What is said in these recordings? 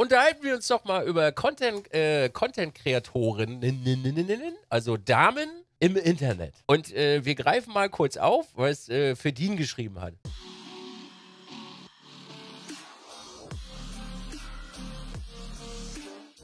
unterhalten wir uns doch mal über äh, Content-Kreatorinnen, also Damen im Internet. Und äh, wir greifen mal kurz auf, was äh, Fedin geschrieben hat.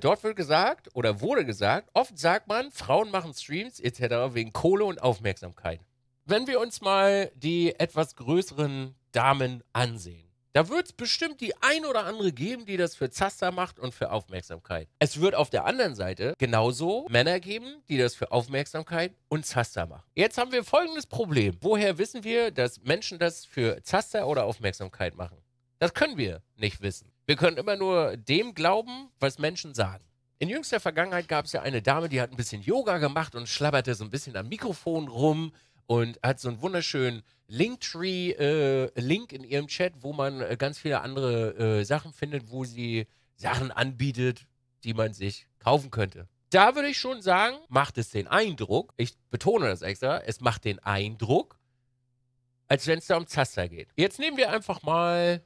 Dort wird gesagt oder wurde gesagt, oft sagt man, Frauen machen Streams etc. wegen Kohle und Aufmerksamkeit. Wenn wir uns mal die etwas größeren Damen ansehen, da wird es bestimmt die ein oder andere geben, die das für Zaster macht und für Aufmerksamkeit. Es wird auf der anderen Seite genauso Männer geben, die das für Aufmerksamkeit und Zaster machen. Jetzt haben wir folgendes Problem. Woher wissen wir, dass Menschen das für Zaster oder Aufmerksamkeit machen? Das können wir nicht wissen. Wir können immer nur dem glauben, was Menschen sagen. In jüngster Vergangenheit gab es ja eine Dame, die hat ein bisschen Yoga gemacht und schlabberte so ein bisschen am Mikrofon rum und hat so einen wunderschönen Linktree-Link äh, in ihrem Chat, wo man äh, ganz viele andere äh, Sachen findet, wo sie Sachen anbietet, die man sich kaufen könnte. Da würde ich schon sagen, macht es den Eindruck, ich betone das extra, es macht den Eindruck, als wenn es da um Zaster geht. Jetzt nehmen wir einfach mal,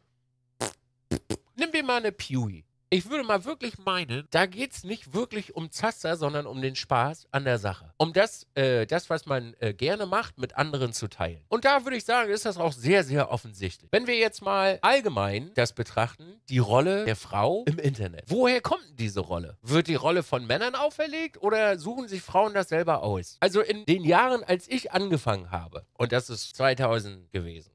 nehmen wir mal eine Pewee. Ich würde mal wirklich meinen, da geht es nicht wirklich um Zaster, sondern um den Spaß an der Sache. Um das, äh, das was man äh, gerne macht, mit anderen zu teilen. Und da würde ich sagen, ist das auch sehr, sehr offensichtlich. Wenn wir jetzt mal allgemein das betrachten, die Rolle der Frau im Internet. Woher kommt diese Rolle? Wird die Rolle von Männern auferlegt oder suchen sich Frauen das selber aus? Also in den Jahren, als ich angefangen habe, und das ist 2000 gewesen,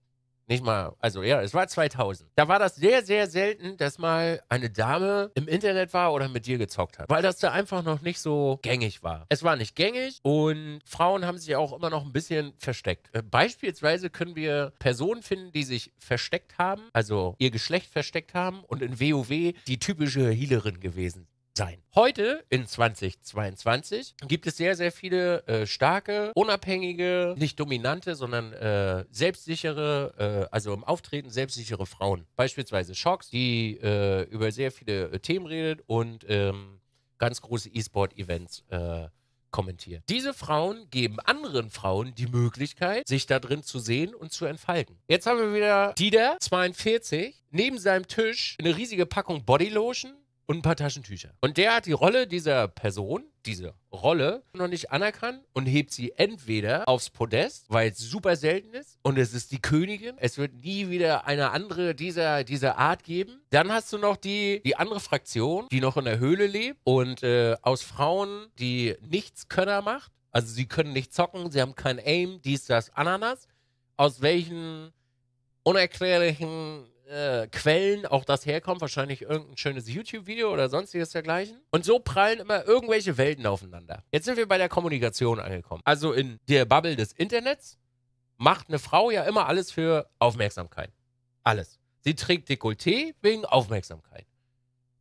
nicht mal, also ja, es war 2000. Da war das sehr, sehr selten, dass mal eine Dame im Internet war oder mit dir gezockt hat, weil das da einfach noch nicht so gängig war. Es war nicht gängig und Frauen haben sich auch immer noch ein bisschen versteckt. Äh, beispielsweise können wir Personen finden, die sich versteckt haben, also ihr Geschlecht versteckt haben und in WoW die typische Healerin gewesen sein. Heute in 2022 gibt es sehr, sehr viele äh, starke, unabhängige, nicht dominante, sondern äh, selbstsichere, äh, also im Auftreten selbstsichere Frauen. Beispielsweise Shocks, die äh, über sehr viele äh, Themen redet und ähm, ganz große E-Sport-Events äh, kommentiert. Diese Frauen geben anderen Frauen die Möglichkeit, sich da drin zu sehen und zu entfalten. Jetzt haben wir wieder Dieter, 42, neben seinem Tisch eine riesige Packung Bodylotion, und ein paar Taschentücher. Und der hat die Rolle dieser Person, diese Rolle, noch nicht anerkannt und hebt sie entweder aufs Podest, weil es super selten ist und es ist die Königin, es wird nie wieder eine andere dieser, dieser Art geben. Dann hast du noch die, die andere Fraktion, die noch in der Höhle lebt und äh, aus Frauen, die nichts Könner macht. Also sie können nicht zocken, sie haben kein Aim, dies, das, Ananas. Aus welchen unerklärlichen äh, Quellen auch das herkommt, wahrscheinlich irgendein schönes YouTube-Video oder sonstiges dergleichen. Und so prallen immer irgendwelche Welten aufeinander. Jetzt sind wir bei der Kommunikation angekommen. Also in der Bubble des Internets macht eine Frau ja immer alles für Aufmerksamkeit. Alles. Sie trägt Dekolleté wegen Aufmerksamkeit.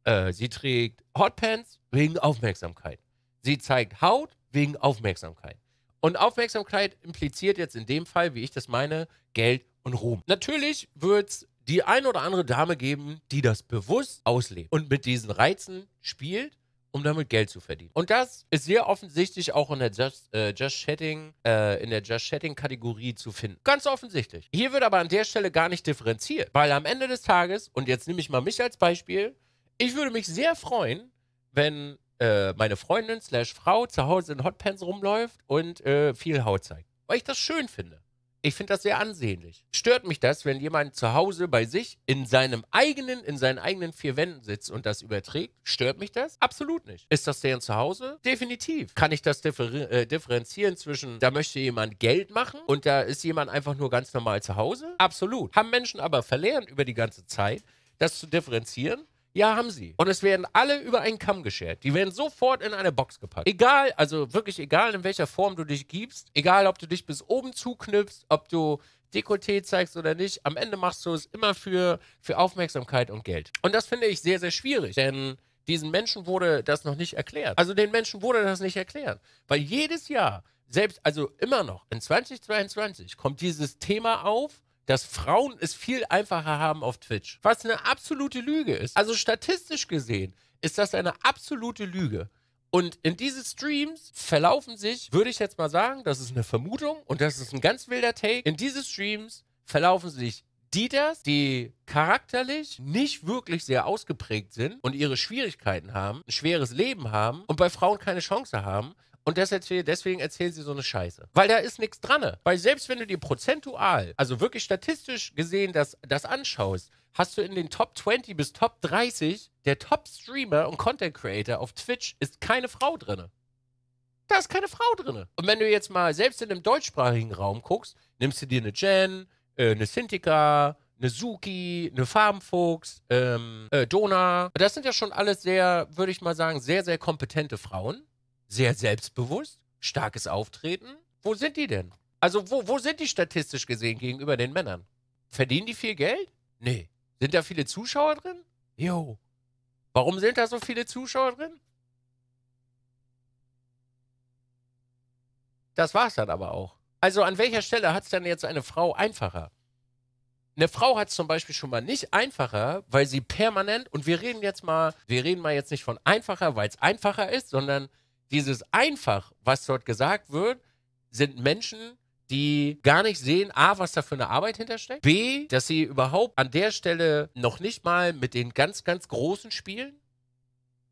Äh, sie trägt Hotpants wegen Aufmerksamkeit. Sie zeigt Haut wegen Aufmerksamkeit. Und Aufmerksamkeit impliziert jetzt in dem Fall, wie ich das meine, Geld und Ruhm. Natürlich wird es die ein oder andere Dame geben, die das bewusst auslebt und mit diesen Reizen spielt, um damit Geld zu verdienen. Und das ist sehr offensichtlich auch in der Just, äh, Just Chatting, äh, in der Just Chatting Kategorie zu finden. Ganz offensichtlich. Hier wird aber an der Stelle gar nicht differenziert, weil am Ende des Tages, und jetzt nehme ich mal mich als Beispiel, ich würde mich sehr freuen, wenn äh, meine Freundin slash Frau zu Hause in Hotpants rumläuft und äh, viel Haut zeigt. Weil ich das schön finde. Ich finde das sehr ansehnlich. Stört mich das, wenn jemand zu Hause bei sich in seinem eigenen, in seinen eigenen vier Wänden sitzt und das überträgt? Stört mich das? Absolut nicht. Ist das deren Zuhause? Definitiv. Kann ich das differ äh, differenzieren zwischen, da möchte jemand Geld machen und da ist jemand einfach nur ganz normal zu Hause? Absolut. Haben Menschen aber verlernt über die ganze Zeit, das zu differenzieren? Ja, haben sie. Und es werden alle über einen Kamm geschert. Die werden sofort in eine Box gepackt. Egal, also wirklich egal, in welcher Form du dich gibst, egal, ob du dich bis oben zuknüpfst, ob du Dekolleté zeigst oder nicht, am Ende machst du es immer für, für Aufmerksamkeit und Geld. Und das finde ich sehr, sehr schwierig, denn diesen Menschen wurde das noch nicht erklärt. Also den Menschen wurde das nicht erklärt. Weil jedes Jahr, selbst, also immer noch, in 2022 kommt dieses Thema auf dass Frauen es viel einfacher haben auf Twitch. Was eine absolute Lüge ist. Also statistisch gesehen ist das eine absolute Lüge. Und in diese Streams verlaufen sich, würde ich jetzt mal sagen, das ist eine Vermutung und das ist ein ganz wilder Take, in diese Streams verlaufen sich Dieters, die charakterlich nicht wirklich sehr ausgeprägt sind und ihre Schwierigkeiten haben, ein schweres Leben haben und bei Frauen keine Chance haben und deswegen erzählen sie so eine Scheiße. Weil da ist nichts dran. Weil selbst wenn du dir prozentual, also wirklich statistisch gesehen, das, das anschaust, hast du in den Top 20 bis Top 30 der Top-Streamer und Content-Creator auf Twitch ist keine Frau drin. Da ist keine Frau drin. Und wenn du jetzt mal selbst in einem deutschsprachigen Raum guckst, nimmst du dir eine Jen, äh, eine Sintika, eine Suki, eine Farbenfuchs, ähm, äh, Dona. Das sind ja schon alles sehr, würde ich mal sagen, sehr, sehr kompetente Frauen sehr selbstbewusst, starkes Auftreten. Wo sind die denn? Also wo, wo sind die statistisch gesehen gegenüber den Männern? Verdienen die viel Geld? Nee. Sind da viele Zuschauer drin? Jo. Warum sind da so viele Zuschauer drin? Das war's dann aber auch. Also an welcher Stelle hat es denn jetzt eine Frau einfacher? Eine Frau hat es zum Beispiel schon mal nicht einfacher, weil sie permanent, und wir reden jetzt mal, wir reden mal jetzt nicht von einfacher, weil es einfacher ist, sondern dieses einfach, was dort gesagt wird, sind Menschen, die gar nicht sehen, a, was da für eine Arbeit hintersteckt, b, dass sie überhaupt an der Stelle noch nicht mal mit den ganz, ganz großen spielen,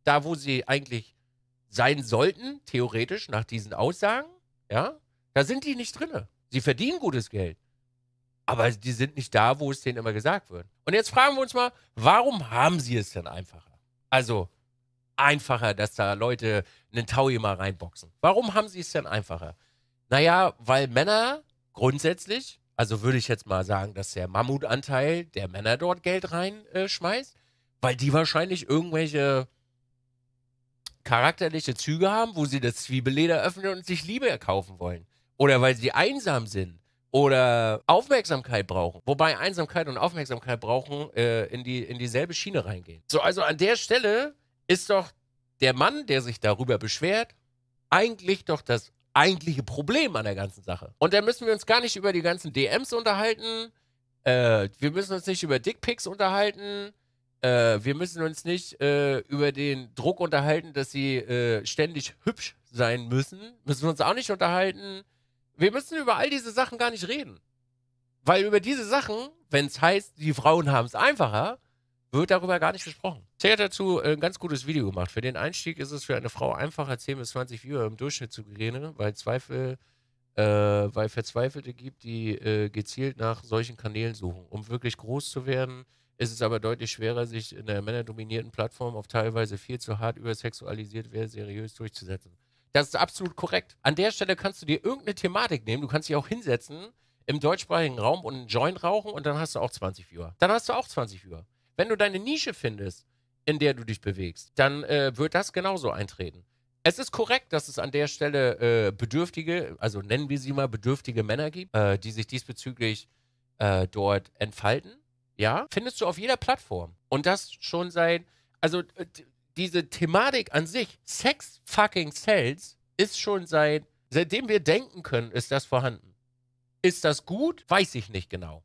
da wo sie eigentlich sein sollten, theoretisch nach diesen Aussagen, ja, da sind die nicht drin. Sie verdienen gutes Geld, aber die sind nicht da, wo es denen immer gesagt wird. Und jetzt fragen wir uns mal, warum haben sie es denn einfacher? Also, einfacher, dass da Leute einen Taui mal reinboxen. Warum haben sie es denn einfacher? Naja, weil Männer grundsätzlich, also würde ich jetzt mal sagen, dass der Mammutanteil der Männer dort Geld reinschmeißt, äh, weil die wahrscheinlich irgendwelche charakterliche Züge haben, wo sie das Zwiebelleder öffnen und sich Liebe erkaufen wollen. Oder weil sie einsam sind oder Aufmerksamkeit brauchen. Wobei Einsamkeit und Aufmerksamkeit brauchen äh, in, die, in dieselbe Schiene reingehen. So, also an der Stelle ist doch der Mann, der sich darüber beschwert, eigentlich doch das eigentliche Problem an der ganzen Sache. Und da müssen wir uns gar nicht über die ganzen DMs unterhalten. Äh, wir müssen uns nicht über Dickpics unterhalten. Äh, wir müssen uns nicht äh, über den Druck unterhalten, dass sie äh, ständig hübsch sein müssen. Müssen wir uns auch nicht unterhalten. Wir müssen über all diese Sachen gar nicht reden. Weil über diese Sachen, wenn es heißt, die Frauen haben es einfacher, wird darüber gar nicht gesprochen. Sie hat dazu äh, ein ganz gutes Video gemacht. Für den Einstieg ist es für eine Frau einfacher, 10 bis 20 Viewer im Durchschnitt zu gewinnen, weil Zweifel, äh, weil Verzweifelte gibt, die äh, gezielt nach solchen Kanälen suchen. Um wirklich groß zu werden, ist es aber deutlich schwerer, sich in einer männerdominierten Plattform auf teilweise viel zu hart übersexualisiert wäre, seriös durchzusetzen. Das ist absolut korrekt. An der Stelle kannst du dir irgendeine Thematik nehmen, du kannst dich auch hinsetzen im deutschsprachigen Raum und einen Joint rauchen und dann hast du auch 20 Viewer. Dann hast du auch 20 Viewer. Wenn du deine Nische findest, in der du dich bewegst, dann äh, wird das genauso eintreten. Es ist korrekt, dass es an der Stelle äh, bedürftige, also nennen wir sie mal bedürftige Männer gibt, äh, die sich diesbezüglich äh, dort entfalten. Ja, findest du auf jeder Plattform. Und das schon seit, also äh, diese Thematik an sich, Sex fucking Sales, ist schon seit, seitdem wir denken können, ist das vorhanden. Ist das gut? Weiß ich nicht genau.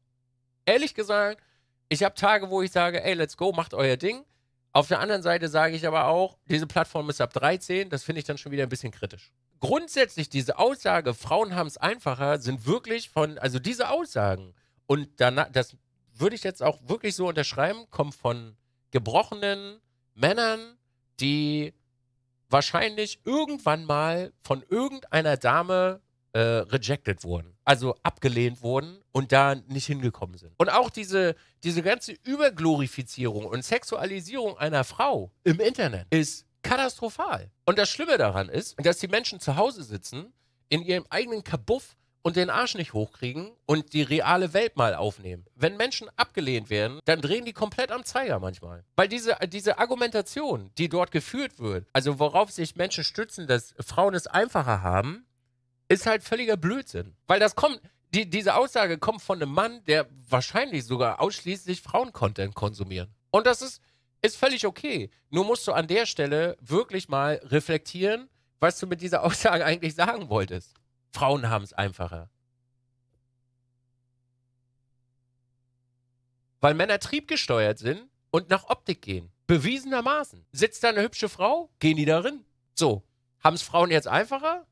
Ehrlich gesagt, ich habe Tage, wo ich sage, ey, let's go, macht euer Ding. Auf der anderen Seite sage ich aber auch, diese Plattform ist ab 13, das finde ich dann schon wieder ein bisschen kritisch. Grundsätzlich diese Aussage, Frauen haben es einfacher, sind wirklich von, also diese Aussagen und danach, das würde ich jetzt auch wirklich so unterschreiben, kommen von gebrochenen Männern, die wahrscheinlich irgendwann mal von irgendeiner Dame äh, rejected wurden, also abgelehnt wurden und da nicht hingekommen sind. Und auch diese, diese ganze Überglorifizierung und Sexualisierung einer Frau im Internet ist katastrophal. Und das Schlimme daran ist, dass die Menschen zu Hause sitzen, in ihrem eigenen Kabuff und den Arsch nicht hochkriegen und die reale Welt mal aufnehmen. Wenn Menschen abgelehnt werden, dann drehen die komplett am Zeiger manchmal. Weil diese, diese Argumentation, die dort geführt wird, also worauf sich Menschen stützen, dass Frauen es einfacher haben, ist halt völliger Blödsinn. Weil das kommt, die, diese Aussage kommt von einem Mann, der wahrscheinlich sogar ausschließlich Frauen-Content konsumiert. Und das ist, ist völlig okay. Nur musst du an der Stelle wirklich mal reflektieren, was du mit dieser Aussage eigentlich sagen wolltest. Frauen haben es einfacher. Weil Männer triebgesteuert sind und nach Optik gehen. Bewiesenermaßen. Sitzt da eine hübsche Frau, gehen die darin. So. Haben es Frauen jetzt einfacher?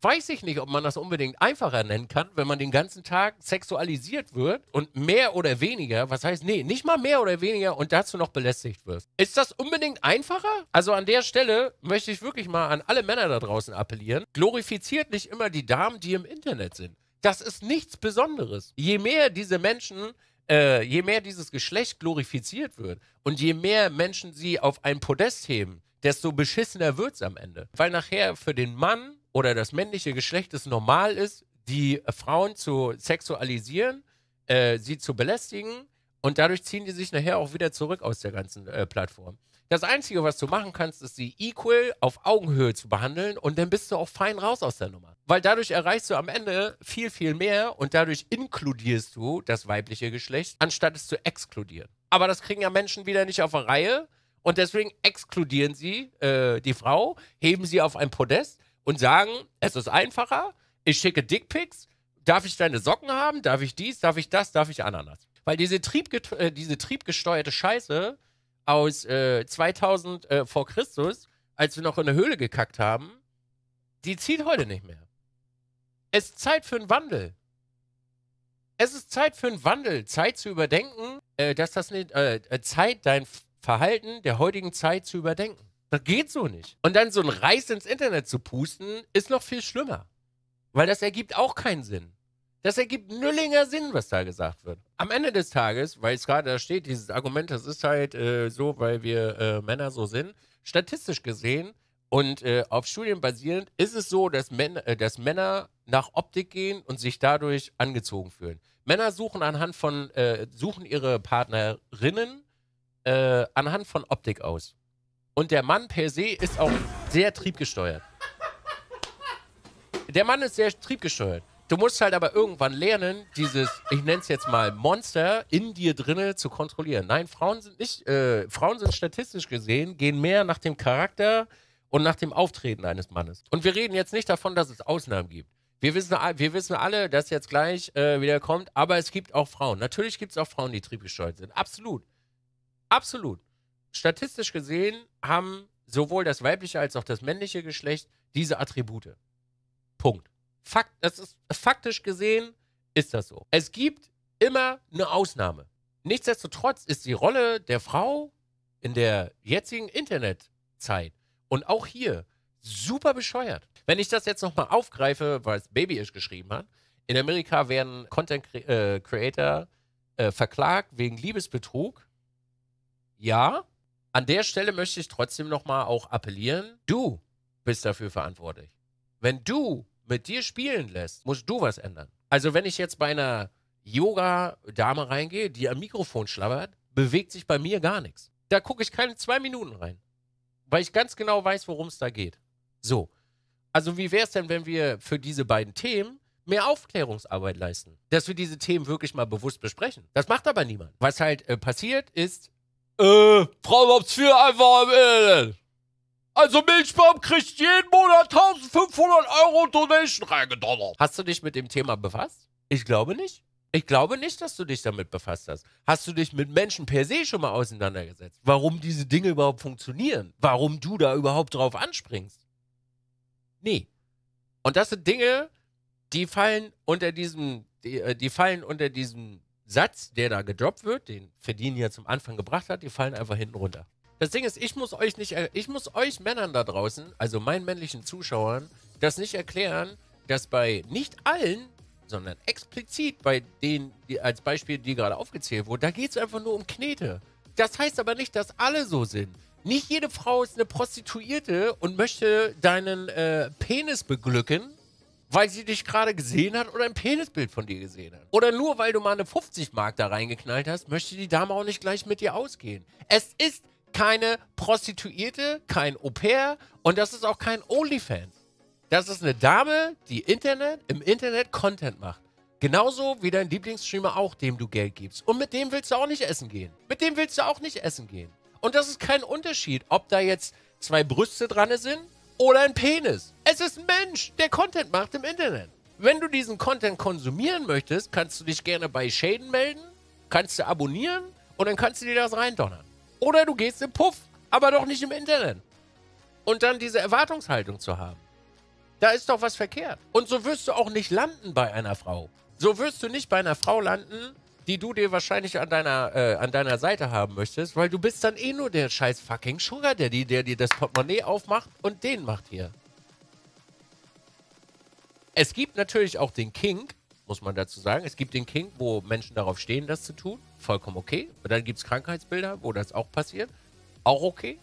weiß ich nicht, ob man das unbedingt einfacher nennen kann, wenn man den ganzen Tag sexualisiert wird und mehr oder weniger, was heißt, nee, nicht mal mehr oder weniger und dazu noch belästigt wird. Ist das unbedingt einfacher? Also an der Stelle möchte ich wirklich mal an alle Männer da draußen appellieren, glorifiziert nicht immer die Damen, die im Internet sind. Das ist nichts Besonderes. Je mehr diese Menschen äh, je mehr dieses Geschlecht glorifiziert wird und je mehr Menschen sie auf ein Podest heben, desto beschissener wird es am Ende. Weil nachher für den Mann oder das männliche Geschlecht es normal ist, die Frauen zu sexualisieren, äh, sie zu belästigen und dadurch ziehen die sich nachher auch wieder zurück aus der ganzen äh, Plattform. Das Einzige, was du machen kannst, ist sie equal auf Augenhöhe zu behandeln und dann bist du auch fein raus aus der Nummer. Weil dadurch erreichst du am Ende viel, viel mehr und dadurch inkludierst du das weibliche Geschlecht, anstatt es zu exkludieren. Aber das kriegen ja Menschen wieder nicht auf eine Reihe und deswegen exkludieren sie äh, die Frau, heben sie auf ein Podest und sagen, es ist einfacher, ich schicke Dickpics, darf ich deine Socken haben, darf ich dies, darf ich das, darf ich Ananas. Weil diese, Triebge äh, diese triebgesteuerte Scheiße aus äh, 2000 äh, vor Christus, als wir noch in der Höhle gekackt haben, die zieht heute nicht mehr. Es ist Zeit für einen Wandel. Es ist Zeit für einen Wandel, Zeit zu überdenken, äh, dass das nicht, äh, Zeit, dein Verhalten der heutigen Zeit zu überdenken. Das geht so nicht. Und dann so ein Reis ins Internet zu pusten, ist noch viel schlimmer. Weil das ergibt auch keinen Sinn. Das ergibt nüllinger Sinn, was da gesagt wird. Am Ende des Tages, weil es gerade da steht, dieses Argument, das ist halt äh, so, weil wir äh, Männer so sind, statistisch gesehen und äh, auf Studien basierend ist es so, dass, Män äh, dass Männer nach Optik gehen und sich dadurch angezogen fühlen. Männer suchen anhand von, äh, suchen ihre Partnerinnen äh, anhand von Optik aus. Und der Mann per se ist auch sehr triebgesteuert. Der Mann ist sehr triebgesteuert. Du musst halt aber irgendwann lernen, dieses, ich nenne es jetzt mal Monster in dir drinne zu kontrollieren. Nein, Frauen sind nicht, äh, Frauen sind statistisch gesehen, gehen mehr nach dem Charakter und nach dem Auftreten eines Mannes. Und wir reden jetzt nicht davon, dass es Ausnahmen gibt. Wir wissen, wir wissen alle, dass jetzt gleich äh, wieder kommt, aber es gibt auch Frauen. Natürlich gibt es auch Frauen, die triebgesteuert sind. Absolut. Absolut statistisch gesehen haben sowohl das weibliche als auch das männliche Geschlecht diese Attribute. Punkt. Fakt, das ist, faktisch gesehen ist das so. Es gibt immer eine Ausnahme. Nichtsdestotrotz ist die Rolle der Frau in der jetzigen Internetzeit und auch hier super bescheuert. Wenn ich das jetzt nochmal aufgreife, weil es babyisch geschrieben hat, in Amerika werden Content äh, Creator äh, verklagt wegen Liebesbetrug. Ja, an der Stelle möchte ich trotzdem nochmal auch appellieren, du bist dafür verantwortlich. Wenn du mit dir spielen lässt, musst du was ändern. Also wenn ich jetzt bei einer Yoga-Dame reingehe, die am Mikrofon schlabbert, bewegt sich bei mir gar nichts. Da gucke ich keine zwei Minuten rein, weil ich ganz genau weiß, worum es da geht. So. Also wie wäre es denn, wenn wir für diese beiden Themen mehr Aufklärungsarbeit leisten, dass wir diese Themen wirklich mal bewusst besprechen. Das macht aber niemand. Was halt äh, passiert ist, äh, Frauenhauptsvier einfach im Elend. Also Milchbaum kriegt jeden Monat 1500 Euro Donation reingedonnert. Hast du dich mit dem Thema befasst? Ich glaube nicht. Ich glaube nicht, dass du dich damit befasst hast. Hast du dich mit Menschen per se schon mal auseinandergesetzt? Warum diese Dinge überhaupt funktionieren? Warum du da überhaupt drauf anspringst? Nee. Und das sind Dinge, die fallen unter diesem, die, äh, die fallen unter diesem Satz, der da gedroppt wird, den Verdini ja zum Anfang gebracht hat, die fallen einfach hinten runter. Das Ding ist, ich muss euch nicht, ich muss euch Männern da draußen, also meinen männlichen Zuschauern, das nicht erklären, dass bei nicht allen, sondern explizit bei denen, die als Beispiel, die gerade aufgezählt wurden, da geht es einfach nur um Knete. Das heißt aber nicht, dass alle so sind. Nicht jede Frau ist eine Prostituierte und möchte deinen äh, Penis beglücken, weil sie dich gerade gesehen hat oder ein Penisbild von dir gesehen hat. Oder nur weil du mal eine 50 Mark da reingeknallt hast, möchte die Dame auch nicht gleich mit dir ausgehen. Es ist keine Prostituierte, kein Au-pair und das ist auch kein OnlyFans. Das ist eine Dame, die Internet, im Internet Content macht. Genauso wie dein Lieblingsstreamer auch, dem du Geld gibst. Und mit dem willst du auch nicht essen gehen. Mit dem willst du auch nicht essen gehen. Und das ist kein Unterschied, ob da jetzt zwei Brüste dran sind oder ein Penis. Es ist ein Mensch, der Content macht im Internet. Wenn du diesen Content konsumieren möchtest, kannst du dich gerne bei Shaden melden, kannst du abonnieren und dann kannst du dir das reindonnern. Oder du gehst im Puff, aber doch nicht im Internet. Und dann diese Erwartungshaltung zu haben. Da ist doch was verkehrt. Und so wirst du auch nicht landen bei einer Frau. So wirst du nicht bei einer Frau landen, die du dir wahrscheinlich an deiner, äh, an deiner Seite haben möchtest, weil du bist dann eh nur der scheiß fucking Sugar Daddy, der dir das Portemonnaie aufmacht und den macht hier. Es gibt natürlich auch den King, muss man dazu sagen. Es gibt den King, wo Menschen darauf stehen, das zu tun. Vollkommen okay. Und dann gibt es Krankheitsbilder, wo das auch passiert. Auch okay.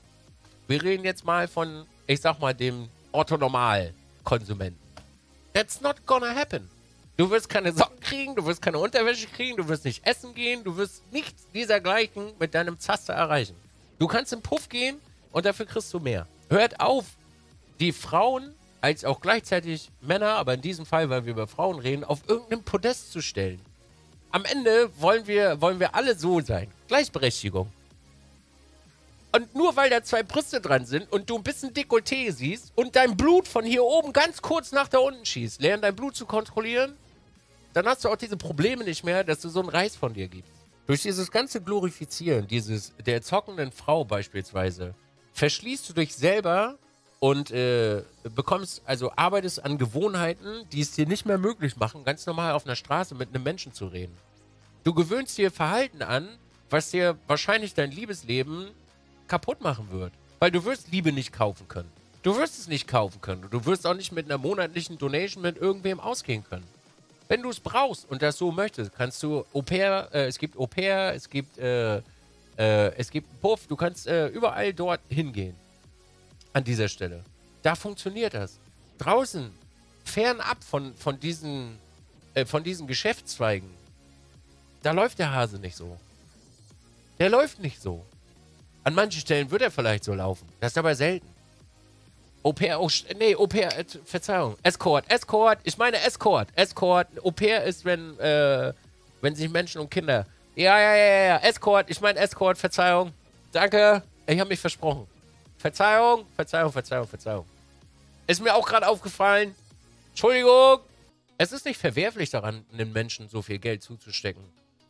Wir reden jetzt mal von, ich sag mal, dem Orthonormal-Konsumenten. That's not gonna happen. Du wirst keine Socken kriegen, du wirst keine Unterwäsche kriegen, du wirst nicht essen gehen, du wirst nichts dieser gleichen mit deinem Zaster erreichen. Du kannst in Puff gehen und dafür kriegst du mehr. Hört auf, die Frauen als auch gleichzeitig Männer, aber in diesem Fall, weil wir über Frauen reden, auf irgendeinem Podest zu stellen. Am Ende wollen wir, wollen wir alle so sein. Gleichberechtigung. Und nur weil da zwei Brüste dran sind und du ein bisschen Dekolleté siehst und dein Blut von hier oben ganz kurz nach da unten schießt, lernen dein Blut zu kontrollieren, dann hast du auch diese Probleme nicht mehr, dass du so einen Reiß von dir gibst. Durch dieses ganze Glorifizieren, dieses der zockenden Frau beispielsweise, verschließt du dich selber und äh, bekommst, also arbeitest an Gewohnheiten, die es dir nicht mehr möglich machen, ganz normal auf einer Straße mit einem Menschen zu reden. Du gewöhnst dir Verhalten an, was dir wahrscheinlich dein Liebesleben kaputt machen wird. Weil du wirst Liebe nicht kaufen können. Du wirst es nicht kaufen können. Und Du wirst auch nicht mit einer monatlichen Donation mit irgendwem ausgehen können. Wenn du es brauchst und das so möchtest, kannst du Au pair, äh, es gibt Au pair, es gibt, äh, äh, es gibt Puff, du kannst äh, überall dort hingehen an dieser Stelle. Da funktioniert das. Draußen, fernab von, von, diesen, äh, von diesen Geschäftszweigen, da läuft der Hase nicht so. Der läuft nicht so. An manchen Stellen wird er vielleicht so laufen. Das ist aber selten. Au-pair, oh, nee, Au-pair, äh, Verzeihung. Escort, Escort, ich meine Escort, Escort. Au-pair ist, wenn, äh, wenn sich Menschen und Kinder. Ja, ja, ja, ja, Escort, ich meine Escort, Verzeihung. Danke, ich habe mich versprochen. Verzeihung, Verzeihung, Verzeihung, Verzeihung. Ist mir auch gerade aufgefallen. Entschuldigung. Es ist nicht verwerflich daran, einem Menschen so viel Geld zuzustecken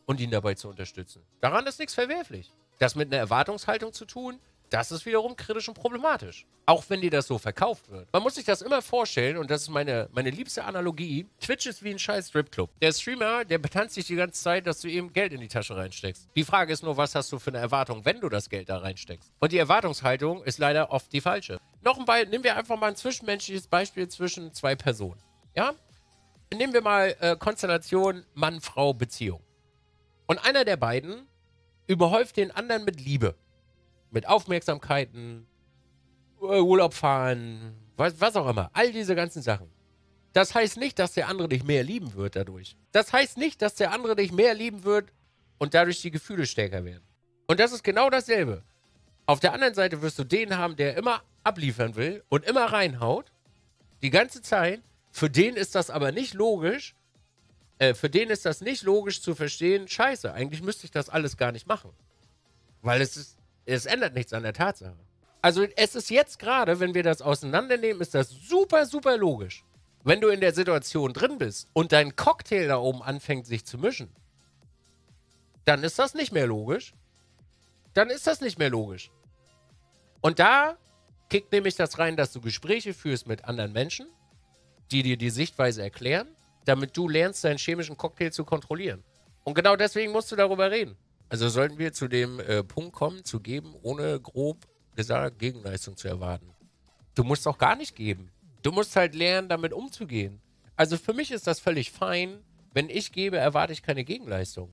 und ihn dabei zu unterstützen. Daran ist nichts verwerflich. Das mit einer Erwartungshaltung zu tun, das ist wiederum kritisch und problematisch. Auch wenn dir das so verkauft wird. Man muss sich das immer vorstellen, und das ist meine, meine liebste Analogie. Twitch ist wie ein scheiß Stripclub. Der Streamer, der betanzt sich die ganze Zeit, dass du ihm Geld in die Tasche reinsteckst. Die Frage ist nur, was hast du für eine Erwartung, wenn du das Geld da reinsteckst? Und die Erwartungshaltung ist leider oft die falsche. Noch ein Beispiel, nehmen wir einfach mal ein zwischenmenschliches Beispiel zwischen zwei Personen. Ja? Nehmen wir mal äh, Konstellation Mann-Frau-Beziehung. Und einer der beiden überhäuft den anderen mit Liebe mit Aufmerksamkeiten, äh, Urlaub fahren, was, was auch immer. All diese ganzen Sachen. Das heißt nicht, dass der andere dich mehr lieben wird dadurch. Das heißt nicht, dass der andere dich mehr lieben wird und dadurch die Gefühle stärker werden. Und das ist genau dasselbe. Auf der anderen Seite wirst du den haben, der immer abliefern will und immer reinhaut. Die ganze Zeit. Für den ist das aber nicht logisch. Äh, für den ist das nicht logisch zu verstehen. Scheiße, eigentlich müsste ich das alles gar nicht machen. Weil es ist, es ändert nichts an der Tatsache. Also es ist jetzt gerade, wenn wir das auseinandernehmen, ist das super, super logisch. Wenn du in der Situation drin bist und dein Cocktail da oben anfängt sich zu mischen, dann ist das nicht mehr logisch. Dann ist das nicht mehr logisch. Und da kickt nämlich das rein, dass du Gespräche führst mit anderen Menschen, die dir die Sichtweise erklären, damit du lernst, deinen chemischen Cocktail zu kontrollieren. Und genau deswegen musst du darüber reden. Also sollten wir zu dem äh, Punkt kommen, zu geben, ohne grob gesagt Gegenleistung zu erwarten. Du musst auch gar nicht geben. Du musst halt lernen, damit umzugehen. Also für mich ist das völlig fein. Wenn ich gebe, erwarte ich keine Gegenleistung.